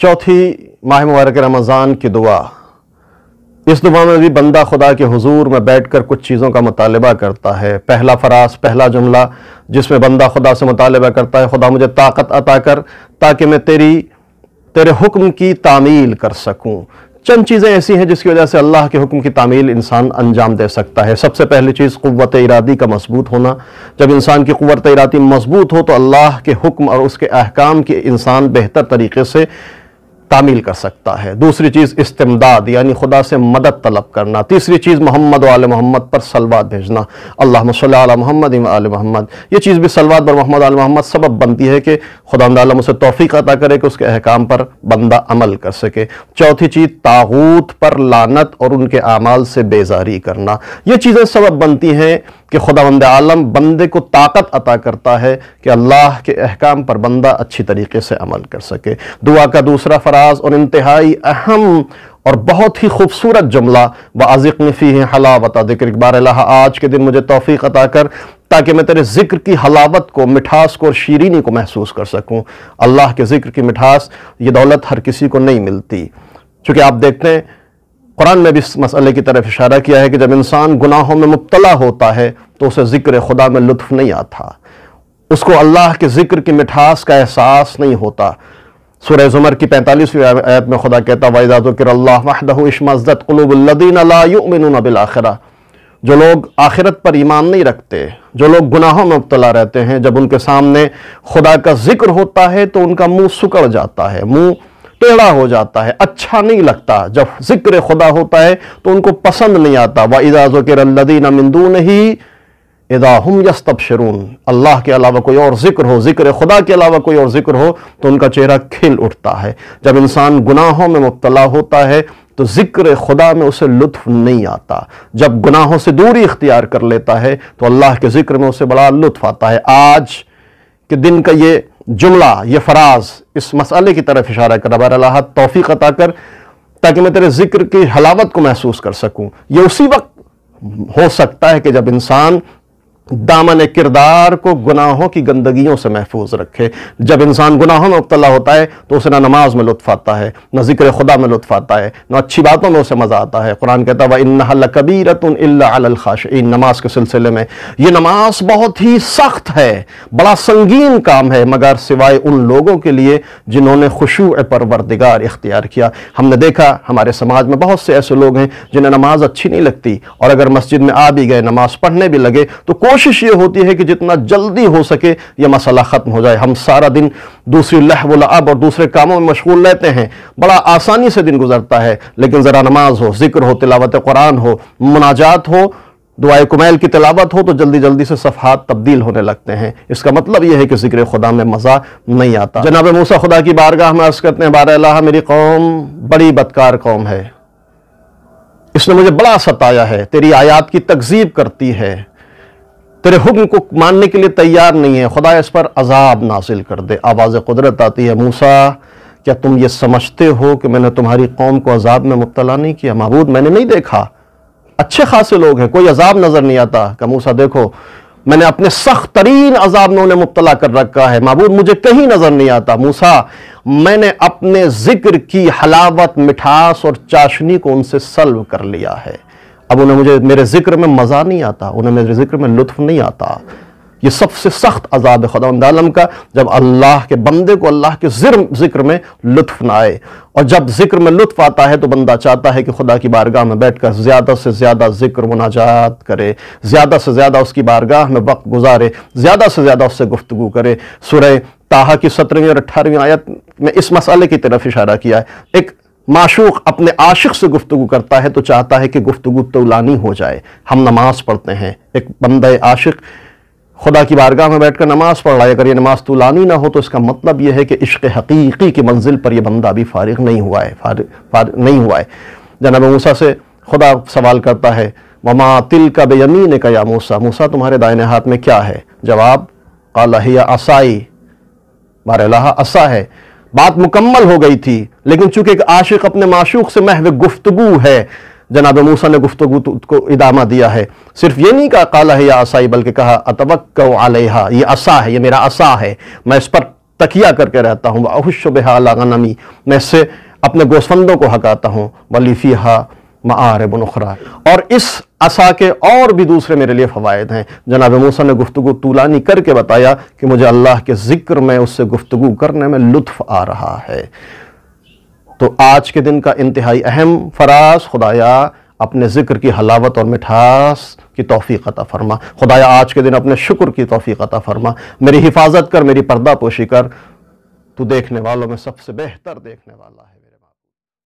चौथी माह मुबारक रमज़ान की दुआ इस दुआ में भी बंदा खुदा के हुजूर में बैठकर कुछ चीज़ों का मुतालबा करता है पहला फरास पहला जुमला जिसमें बंदा खुदा से मुतालबा करता है खुदा मुझे ताकत अता कर ताकि मैं तेरी तेरे हुक्म की तामील कर सकूं चंद चीज़ें ऐसी हैं जिसकी वजह से अल्लाह के हुक्म की तामील इंसान अंजाम दे सकता है सबसे पहली चीज़ क़वत इरादी का मजबूत होना जब इंसान की क़वत इरादी मजबूत हो तो अल्लाह के हुक्म और उसके अहकाम के इंसान बेहतर तरीके से तामील कर सकता है दूसरी चीज़ इस्तेमदाद यानी खुदा से मदद तलब करना तीसरी चीज़ मोहम्मद वाल मोहम्मद पर सलवाद भेजना अल्लाह सल मोहम्मद आल मोहम्मद ये चीज़ भी सलवाद पर मोहम्मद आल मोहम्मद सबब बनती है कि खुदा आलम उसे तोफ़ी अदा करे कि उसके अहकाम पर बंदा अमल कर सके चौथी चीज़ ताऊत पर लानत और उनके अमाल से बेजारी करना ये चीज़ें सबब बनती हैं कि खुदा बंद आलम बंदे को ताकत अता करता है कि अल्लाह के अहकाम पर बंदा अच्छी तरीके से अमल कर सके दुआ का दूसरा फ़र्क दराज और इंतहाई अहम और बहुत ही खूबसूरत जुमला व आजिक नफ़ी है हलावत जिक्र इकबार आज के दिन मुझे तोफ़ी अता कर ताकि मैं तेरे ज़िक्र की हलावत को मिठास को और शीरीनी को महसूस कर सकूँ अल्लाह के ज़िक्र की मिठास ये दौलत हर किसी को नहीं मिलती चूँकि आप देखते हैं कुरान में भी इस मसले की तरफ इशारा किया है कि जब इंसान गुनाहों में मुबतला होता है तो उसे ज़िक्र खुदा में लुत्फ़ नहीं आता उसको अल्लाह के ज़िक्र की मिठास का एहसास नहीं होता सुरह ज़ुमर की पैंतालीसवीं आयत में खुदा कहता वायदा वहदहमज़त कलूबल्लिन आखिर जो लोग आखिरत पर ईमान नहीं रखते जो लोग गुनाहों में मुबतला रहते हैं जब उनके सामने खुदा का जिक्र होता है तो उनका मुंह सुकड़ जाता है मुंह टेढ़ा हो जाता है अच्छा नहीं लगता जब जिक्र खुदा होता है तो उनको पसंद नहीं आता वाइजा ज़ुकर अल्लदीन मिंदू नहीं इदाहम शरून अल्लाह के अलावा कोई और जिक्र हो जिक्र खुदा के अलावा कोई और जिक्र हो तो उनका चेहरा खिल उठता है जब इंसान गुनाहों में मुबतला होता है तो जिक्र खुदा में उसे लुत्फ नहीं आता जब गुनाहों से दूरी इख्तियार कर लेता है तो अल्लाह के जिक्र में उसे बड़ा लुत्फ आता है आज के दिन का ये जुमला ये फराज इस मसाले की तरफ इशारा कर रहा तोफ़ी अता कर ताकि मैं तेरे जिक्र की हलावत को महसूस कर सकूँ ये उसी वक्त हो सकता है कि जब इंसान दामन किरदार को गुनाहों की गंदगियों से महफूज रखे जब इंसान गुनाहों में मुबतला होता है तो उसे ना नमाज में लुत्फ आता है ना जिक्र खुदा में लुत्फ आता है ना अच्छी बातों में उसे मज़ा आता है कुरान कहता है इन इन नमाज के सिलसिले में यह नमाज बहुत ही सख्त है बड़ा संगीन काम है मगर सिवाय उन लोगों के लिए जिन्होंने खुशू परवरदिगार इख्तियार किया हमने देखा हमारे समाज में बहुत से ऐसे लोग हैं जिन्हें नमाज अच्छी नहीं लगती और अगर मस्जिद में आ भी गए नमाज पढ़ने भी लगे तो कोई कोशिश ये होती है कि जितना जल्दी हो सके यह मसला ख़त्म हो जाए हम सारा दिन दूसरी लहब और दूसरे कामों में मशगूल रहते हैं बड़ा आसानी से दिन गुजरता है लेकिन ज़रा नमाज हो जिक्र हो तिलावत कुरान हो मुनाजात हो दुआ कुमैल की तलावत हो तो जल्दी जल्दी से सफ़ात तब्दील होने लगते हैं इसका मतलब यह है कि जिक्र खुदा में मज़ा नहीं आता जनाब मूसा खुदा की बारगाह में अर्ज़ करते हैं बार अल्लाह मेरी कौम बड़ी बदकार कौम है इसने मुझे बड़ा सताया है तेरी आयात की तकजीब करती है तेरे हुक्म को मानने के लिए तैयार नहीं है खुदा इस पर अजाब नासिल कर दे आवाज़ कुदरत आती है मूसा क्या तुम ये समझते हो कि मैंने तुम्हारी कौम को अजाब में मुबतला नहीं किया महबूद मैंने नहीं देखा अच्छे खासे लोग हैं कोई अजाब नज़र नहीं आता का मूसा देखो मैंने अपने सख्त तरीन अजाब में उन्हें मुबतला कर रखा है महबूद मुझे कहीं नज़र नहीं आता मूसा मैंने अपने जिक्र की हलावत मिठास और चाशनी को उनसे सल्व कर लिया है अब उन्हें मुझे मेरे ज़िक्र में मज़ा नहीं आता उन्हें मेरे ज़िक्र में लुत्फ नहीं आता ये सबसे सख्त अजाब खुदाम का जब अल्लाह के बंदे को अल्लाह के जिक्र में लुत्फ ना आए और जब जिक्र में लुत्फ आता है तो बंदा चाहता है कि खुदा की बारगाह में बैठकर ज़्यादा से ज़्यादा जिक्र मुनाजात करे ज़्यादा से ज़्यादा उसकी बारगाह में वक्त गुजारे ज़्यादा से ज़्यादा उससे गुफ्तु करे सुरह ताहा की सत्रहवीं और अट्ठारहवीं आयत में इस मसाले की तरफ इशारा किया है एक माशूक अपने आशिक से गुफ्तु करता है तो चाहता है कि गुफ्तु तोलानी हो जाए हम नमाज पढ़ते हैं एक बंद आशिक खुदा की बारगाह में बैठकर नमाज पढ़ रहा है अगर ये नमाज तोलानी ना हो तो इसका मतलब यह है कि इश्क हकीकी की मंजिल पर यह बंदा अभी फारिग नहीं हुआ है फार नहीं हुआ है जनाब मूसा से खुदा सवाल करता है ममा तिल का बेयमीन का या मूसा मूसा तुम्हारे दायने हाथ में क्या है जवाब काला असाई बारह असा है बात मुकम्मल हो गई थी लेकिन चूंकि एक आशिक अपने माशूक से महव गुफ्तगु है जनाब मूसा ने गुफ्तगु तो को इदामा दिया है सिर्फ ये नहीं कहा काला है या असाई बल्कि कहा अतवक आलहा ये असा है ये मेरा असा है मैं इस पर तकिया करके रहता हूँ अहुश नमी मैं इससे अपने गोसफंदों को हकाता हूँ वलीफ़ी हा बनखरा और इस असा के और भी दूसरे मेरे लिए फ़वाद हैं जनाब मूसा ने गुफ्तु तूलानी करके बताया कि मुझे अल्लाह के ज़िक्र में उससे गुफ्तु करने में लुत्फ़ आ रहा है तो आज के दिन का इंतहाई अहम फराज खुदाया अपने ज़िक्र की हलावत और मिठास की तोफ़ी अता फरमा खुदाया आज के दिन अपने शुक्र की तोफ़ी अता फरमा मेरी हिफाजत कर मेरी पर्दा पोशी कर तो देखने वालों में सबसे बेहतर देखने वाला है